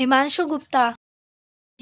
Himanshu Gupta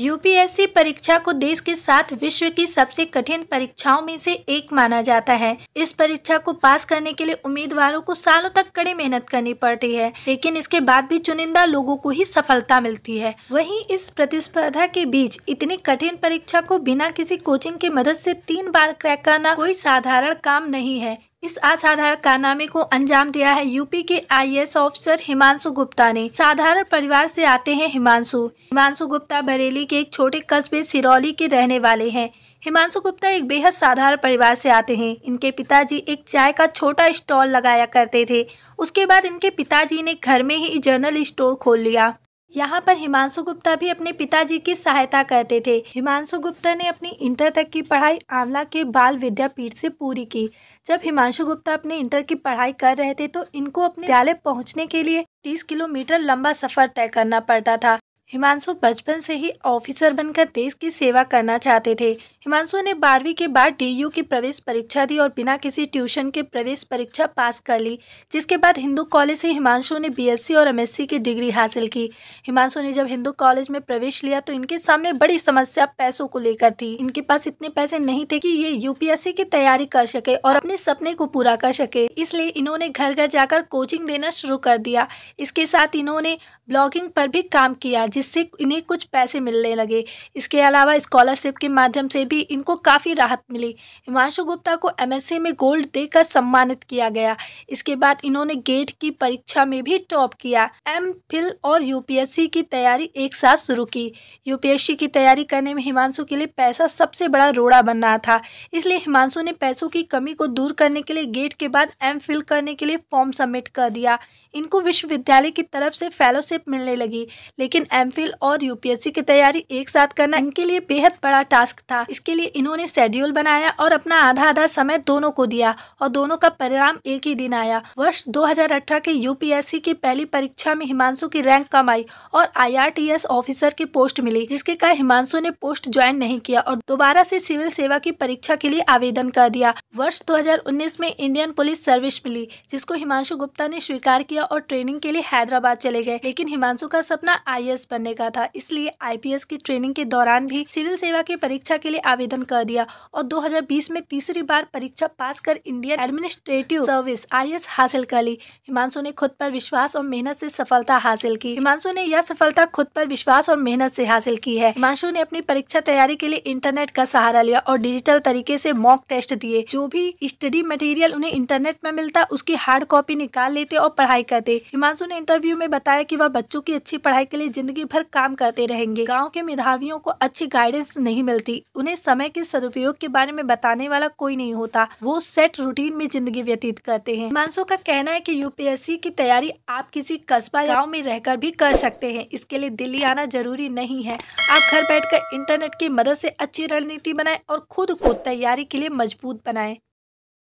UPSC परीक्षा को देश के साथ विश्व की सबसे कठिन परीक्षाओं में से एक माना जाता है इस परीक्षा को पास करने के लिए उम्मीदवारों को सालों तक कड़ी मेहनत करनी पड़ती है लेकिन इसके बाद भी चुनिंदा लोगों को ही सफलता मिलती है वहीं इस प्रतिस्पर्धा के बीच इतनी कठिन परीक्षा को बिना किसी कोचिंग की मदद से तीन बार क्रैक करना कोई साधारण काम नहीं है इस असाधारण कारनामे को अंजाम दिया है यूपी के आईएएस ऑफिसर हिमांशु गुप्ता ने साधारण परिवार से आते हैं हिमांशु हिमांशु गुप्ता बरेली के एक छोटे कस्बे सिरौली के रहने वाले हैं हिमांशु गुप्ता एक बेहद साधारण परिवार से आते हैं इनके पिताजी एक चाय का छोटा स्टॉल लगाया करते थे उसके बाद इनके पिताजी ने घर में ही जनरल स्टोर खोल लिया यहाँ पर हिमांशु गुप्ता भी अपने पिताजी की सहायता करते थे हिमांशु गुप्ता ने अपनी इंटर तक की पढ़ाई आंवला के बाल विद्यापीठ से पूरी की जब हिमांशु गुप्ता अपने इंटर की पढ़ाई कर रहे थे तो इनको अपने विद्यालय पहुँचने के लिए तीस किलोमीटर लंबा सफर तय करना पड़ता था हिमांशु बचपन से ही ऑफिसर बनकर देश की सेवा करना चाहते थे हिमांशु ने बारहवीं के बाद डीयू की प्रवेश परीक्षा दी और बिना किसी ट्यूशन के प्रवेश परीक्षा पास कर ली जिसके बाद हिंदू कॉलेज से हिमांशु ने बीएससी और एमएससी की डिग्री हासिल की हिमांशु ने जब हिंदू कॉलेज में प्रवेश लिया तो इनके सामने बड़ी समस्या पैसों को लेकर थी इनके पास इतने पैसे नहीं थे कि ये यूपीएससी की तैयारी कर सके और अपने सपने को पूरा कर सके इसलिए इन्होंने घर घर जाकर कोचिंग देना शुरू कर दिया इसके साथ इन्होंने ब्लॉगिंग पर भी काम किया जिससे इन्हें कुछ पैसे मिलने लगे इसके अलावा स्कॉलरशिप के माध्यम से भी इनको काफ़ी राहत मिली हिमांशु गुप्ता को एम में गोल्ड देकर सम्मानित किया गया इसके बाद इन्होंने गेट की परीक्षा में भी टॉप किया एम फिल और यूपीएससी की तैयारी एक साथ शुरू की यूपीएससी की तैयारी करने में हिमांशु के लिए पैसा सबसे बड़ा रोड़ा बन रहा था इसलिए हिमांशु ने पैसों की कमी को दूर करने के लिए गेट के बाद एम फिल करने के लिए फॉर्म सबमिट कर दिया इनको विश्वविद्यालय की तरफ से फेलोशिप मिलने लगी लेकिन एम और यूपीएससी की तैयारी एक साथ करना इनके लिए बेहद बड़ा टास्क था इसके लिए इन्होंने शेड्यूल बनाया और अपना आधा आधा समय दोनों को दिया और दोनों का परिणाम एक ही दिन आया वर्ष दो के यूपीएससी की पहली परीक्षा में हिमांशु की रैंक कम आई और आई ऑफिसर की पोस्ट मिली जिसके कारण हिमांशु ने पोस्ट ज्वाइन नहीं किया और दोबारा से सिविल सेवा की परीक्षा के लिए आवेदन कर दिया वर्ष 2019 में इंडियन पुलिस सर्विस मिली जिसको हिमांशु गुप्ता ने स्वीकार किया लिया और ट्रेनिंग के लिए हैदराबाद चले गए लेकिन हिमांशु का सपना आई बनने का था इसलिए आई की ट्रेनिंग के दौरान भी सिविल सेवा की परीक्षा के लिए आवेदन कर दिया और दो में तीसरी बार परीक्षा पास कर इंडियन एडमिनिस्ट्रेटिव सर्विस आई हासिल कर ली हिमांशु ने खुद पर विश्वास और मेहनत से सफलता हासिल की हिमांशु ने यह सफलता खुद पर विश्वास और मेहनत से हासिल की है हिमांशु ने अपनी परीक्षा तैयारी के लिए इंटरनेट का सहारा लिया और डिजिटल तरीके से मॉक टेस्ट दिए जो भी स्टडी मटेरियल उन्हें इंटरनेट में मिलता उसकी हार्ड कॉपी निकाल लेते और पढ़ाई पढ़ाई करते हिमांशु ने इंटरव्यू में बताया की वह बच्चों की अच्छी पढ़ाई के लिए जिंदगी भर काम करते रहेंगे गाँव के मेधावियों को अच्छी गाइडेंस नहीं मिलती उन्हें समय के सदुपयोग के बारे में बताने वाला कोई नहीं होता वो सेट रूटीन में जिंदगी व्यतीत करते हैं हिमांशु का कहना है की यूपीएससी की तैयारी आप किसी कस्बा गाँव में रहकर भी कर सकते हैं इसके लिए दिल्ली आना जरूरी नहीं है आप घर बैठकर इंटरनेट की मदद से अच्छी रणनीति बनाएं और खुद को तैयारी के लिए मजबूत बनाएं